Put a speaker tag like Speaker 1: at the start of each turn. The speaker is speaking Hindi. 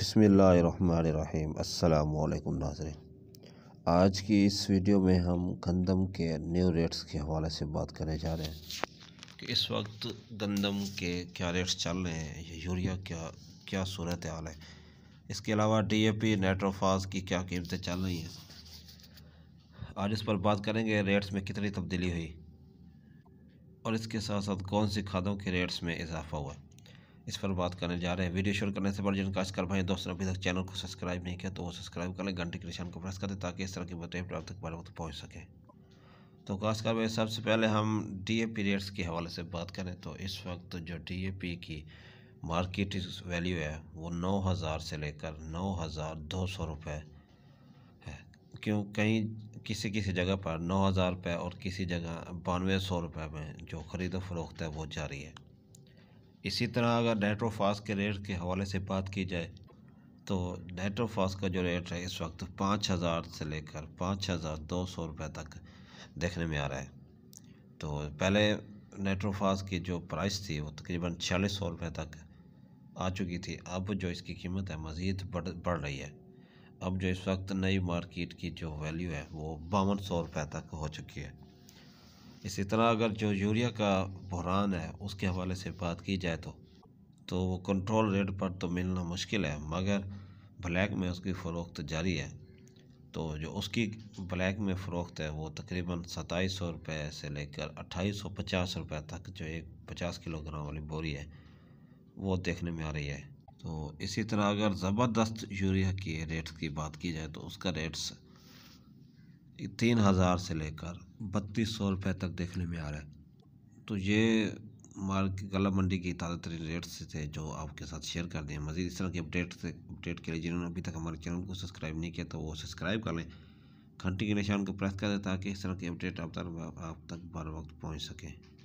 Speaker 1: बिसमीम् अल्लाम आज की इस वीडियो में हम गंदम के न्यू रेट्स के हवाले से बात करने जा रहे हैं कि इस वक्त गंदम के क्या रेट्स चल रहे हैं यूरिया क्या क्या सूरत हाल है इसके अलावा डी ए पी नाइट्रोफास की क्या कीमतें चल रही हैं आज इस पर बात करेंगे रेट्स में कितनी तब्दीली हुई और इसके साथ साथ कौन सी खादों के रेट्स में इजाफा हुआ है इस पर बात करने जा रहे हैं वीडियो शुरू करने से पहले जिनका कर भाई दोस्तों अभी तक चैनल को सब्सक्राइब नहीं किया तो वो सब्सक्राइब कर लें घंटे के निशान को प्रेस कर दें ताकि इस तरह की बताइए प्राप्त तक बारे में तो पहुँच सकें तो कर भाई सबसे पहले हम डी ए पीरियड्स के हवाले से बात करें तो इस वक्त जो डी ए पी की मार्केट वैल्यू है वो नौ हज़ार से लेकर नौ हज़ार दो सौ रुपये है क्यों कहीं किसी किसी जगह पर नौ हज़ार रुपये और किसी जगह बानवे सौ रुपये में जो खरीदो फरोख्त है वो जारी है इसी तरह अगर नेट्रोफास के रेट के हवाले से बात की जाए तो नेट्रोफास का जो रेट है इस वक्त पाँच हज़ार से लेकर पाँच हज़ार दो सौ रुपये तक देखने में आ रहा है तो पहले नेट्रोफास की जो प्राइस थी वो तकरीबन छियालीस सौ रुपये तक आ चुकी थी अब जो इसकी कीमत है मज़ीद बढ़ बढ़ रही है अब जो इस वक्त नई मार्केट की जो वैल्यू है वो बावन सौ रुपये तक हो चुकी है इसी तरह अगर जो यूरिया का बहरान है उसके हवाले से बात की जाए तो तो वो कंट्रोल रेट पर तो मिलना मुश्किल है मगर ब्लैक में उसकी फ़रोख्त जारी है तो जो उसकी ब्लैक में फ़रोख्त है वो तकरीबन सताईस सौ रुपये से लेकर अट्ठाईस सौ पचास रुपये तक जो एक पचास किलोग्राम वाली बोरी है वो देखने में आ रही है तो इसी तरह अगर ज़बरदस्त यूरिया के रेट्स की बात की जाए तो उसका रेट्स तीन हज़ार से लेकर बत्तीस सौ रुपये तक देखने में आ रहा है तो ये मार्केट गला मंडी की ताज़ा तरीन रेट्स थे जो आपके साथ शेयर कर दें मज़ीद इस तरह के अपडेट से अपडेट के लिए जिन्होंने अभी तक हमारे चैनल को सब्सक्राइब नहीं किया तो वो सब्सक्राइब कर लें घंटी के निशान को प्रेस कर दें ताकि इस तरह के अपडेट आप तक बार वक्त पहुँच सकें